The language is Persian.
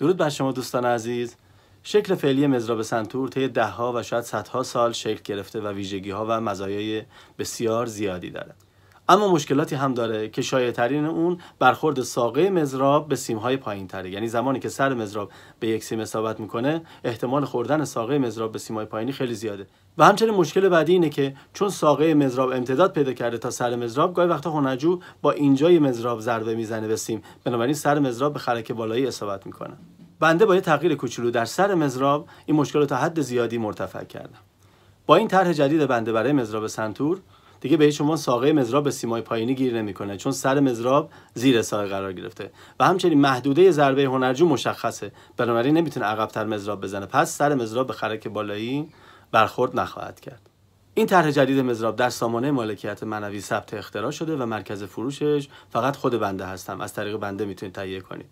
درود بر شما دوستان عزیز شکل فعلی مزراب سنتور طی دهها و شاید صدها سال شکل گرفته و ویژگی ها و مزایای بسیار زیادی دارد اما مشکلاتی هم داره که شایع ترین اون برخورد ساقه مزراب به سیم های پایین تره یعنی زمانی که سر مزراب به یک سیم اصابت میکنه احتمال خوردن ساقه مزراب به سیم های پایینی خیلی زیاده و همچنین مشکل بعدی اینه که چون ساقه مزراب امتداد پیدا کرده تا سر مزراب گاهی وقتا هنجو با اینجای مزراب ضربه میزنه به سیم بنابراین سر مزراب به خرک بالایی اصابت میکنه بنده با یه تغییر کوچولو در سر مزراب این مشکل رو تا حد زیادی مرتفع کردم با این طرح جدید بنده برای مزراب سنتور دیگه به شما ساقه مزراب به سیمای پایینی گیر نمیکنه چون سر مزراب زیر ساقه قرار گرفته و همچنین محدوده ضربه هنرجو مشخصه بنابراین نمیتونه عقبتر مزراب بزنه پس سر مزراب به خرک بالایی برخورد نخواهد کرد این طرح جدید مزراب در سامانه مالکیت معنوی ثبت اختراع شده و مرکز فروشش فقط خود بنده هستم از طریق بنده میتونید تهیه کنید